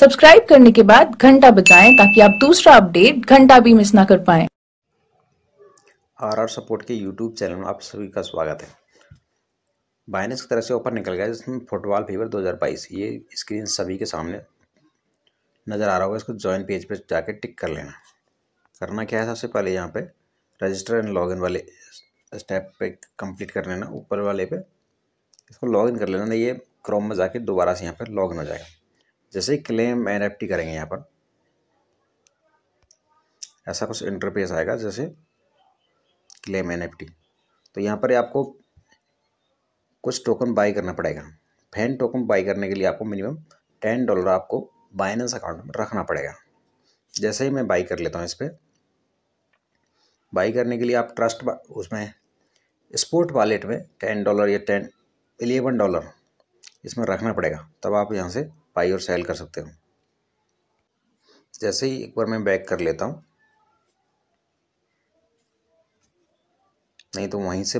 subscribe करने के बाद घंटा बजाएं ताकि आप दूसरा अपडेट घंटा भी मिस ना कर पाए आर आर सपोर्ट के यूट्यूब चैनल में आप सभी का स्वागत है बाइनेंस की तरफ से ऊपर निकल गया जिसमें फुटबॉल फीवर 2022 ये स्क्रीन सभी के सामने नज़र आ रहा होगा इसको ज्वाइन पेज पर पे जाके टिक कर लेना करना क्या है सबसे पहले यहाँ पे रजिस्टर एंड लॉगिन वाले स्टेप पे कंप्लीट कर लेना ऊपर वाले पे इसको लॉगिन कर लेना ये क्रोम में जाके दोबारा से यहाँ पर लॉगिन हो जाएगा जैसे क्लेम एन करेंगे यहाँ पर ऐसा कुछ इंटरफेस आएगा जैसे क्लेम एन तो यहाँ पर आपको कुछ टोकन बाई करना पड़ेगा फैन टोकन बाई करने के लिए आपको मिनिमम टेन डॉलर आपको बाइनेंस अकाउंट में रखना पड़ेगा जैसे ही मैं बाई कर लेता हूँ इस पर बाई करने के लिए आप ट्रस्ट उसमें स्पोर्ट वॉलेट में टेन डॉलर या टेन एलेवन डॉलर इसमें रखना पड़ेगा तब आप यहाँ से बाई और सेल कर सकते हो जैसे ही एक बार मैं बैक कर लेता हूँ नहीं तो वहीं से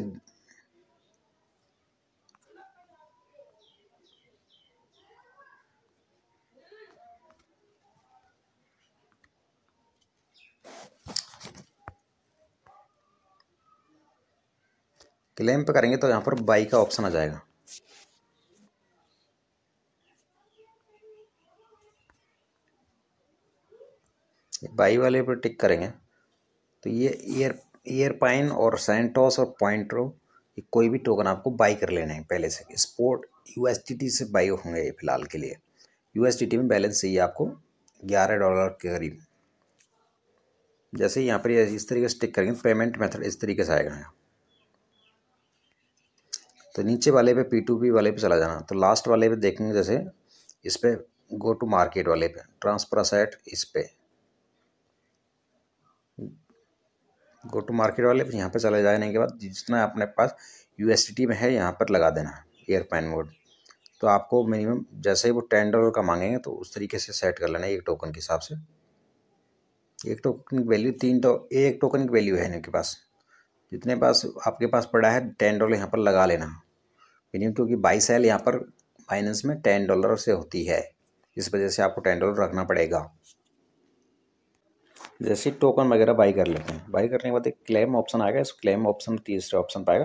क्लेम पे करेंगे तो यहाँ पर बाई का ऑप्शन आ जाएगा बाई वाले पर टिक करेंगे तो ये ईयर ईयर पाइन और सेंटोस और पॉइंट्रो ये कोई भी टोकन आपको बाई कर लेना है पहले से स्पोर्ट यू से बाई होंगे ये फ़िलहाल के लिए यू में बैलेंस चाहिए आपको ग्यारह डॉलर के करीब जैसे यहाँ पर इस तरीके से टिक करेंगे पेमेंट मेथड इस तरीके से आएगा यहाँ तो नीचे वाले पे पी टू पी वाले पे चला जाना तो लास्ट वाले पे देखेंगे जैसे इस पर गो टू मार्केट वाले पे ट्रांसफर सेट इस पर गो टू मार्केट वाले यहाँ पर चले जाने के बाद जितना अपने पास यू में है यहाँ पर लगा देना एयर पैन मोड तो आपको मिनिमम जैसे ही वो टेन डॉलर का मांगेंगे तो उस तरीके से सेट कर लेना एक टोकन के हिसाब से एक टोकन की वैल्यू तीन टो एक टोकन की वैल्यू है इनके पास जितने पास आपके पास पड़ा है टेन डॉलर यहाँ पर लगा लेना मिनिमम क्योंकि बाई सेल यहाँ पर फाइनेंस में टेन डॉलर से होती है इस वजह से आपको टेन डॉलर रखना पड़ेगा जैसे टोकन वगैरह बाई कर लेते हैं बाई करने के बाद एक क्लेम ऑप्शन आएगा इस क्लेम ऑप्शन तीसरे ऑप्शन पाएगा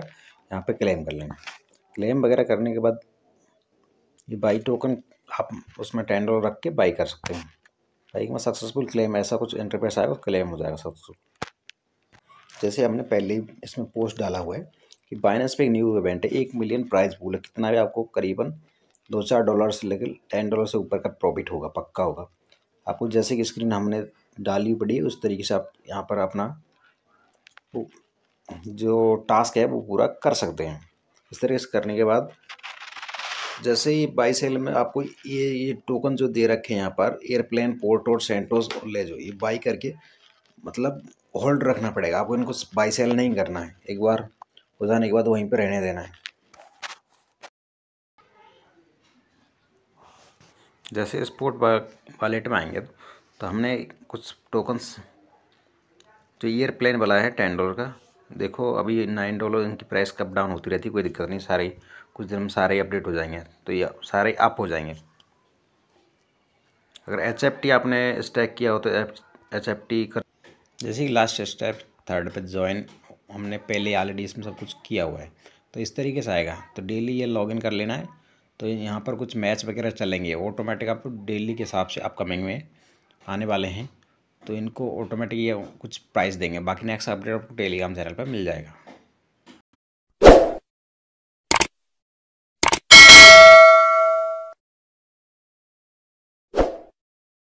यहाँ पे क्लेम कर लेना क्लेम वगैरह करने के बाद ये बाई टोकन आप उसमें टेन डॉलर रख के बाई कर सकते हैं बाइक में सक्सेसफुल क्लेम ऐसा कुछ इंटरफेस आएगा क्लेम हो जाएगा सक्सेसफुल जैसे हमने पहले ही इसमें पोस्ट डाला हुआ है कि बाइनेंस पे एक न्यू इवेंट है एक मिलियन प्राइस पूल है कितना भी आपको करीबन दो चार डॉलर से लेकर टेन डॉलर से ऊपर का प्रॉफिट होगा पक्का होगा आपको जैसे कि स्क्रीन हमने डाली पड़ी उस तरीके से आप यहाँ पर अपना जो टास्क है वो पूरा कर सकते हैं इस तरीके से करने के बाद जैसे ही बाई सेल में आपको ये ये टोकन जो दे रखे हैं यहाँ पर एयरप्लेन पोर्ट और सेंटोस और ले जो ये बाई करके मतलब होल्ड रखना पड़ेगा आपको इनको बाई सेल नहीं करना है एक बार हो जाने के बाद वहीं पर रहने देना है जैसे स्पोर्ट वॉलेट में आएंगे तो तो हमने कुछ टोकन्स जो ईयर प्लान वाला है टेन डॉलर का देखो अभी नाइन डॉलर इनकी प्राइस कब डाउन होती रहती कोई दिक्कत नहीं सारे कुछ दिन में सारे अपडेट हो जाएंगे तो ये सारे अप हो जाएंगे अगर एच एफ टी आपने स्टैक किया हो तो एच एफ टी कर जैसे कि लास्ट स्टेप थर्ड पे ज्वाइन हमने पहले ऑलरेडी इसमें सब कुछ किया हुआ है तो इस तरीके से आएगा तो डेली ये लॉगिन कर लेना है तो यहाँ पर कुछ मैच वगैरह चलेंगे ऑटोमेटिक आप डेली के हिसाब से अपकमिंग में आने वाले हैं तो इनको ऑटोमेटिक ये कुछ प्राइस देंगे बाकी नेक्स्ट अपडेट आपको टेलीग्राम चैनल पर मिल जाएगा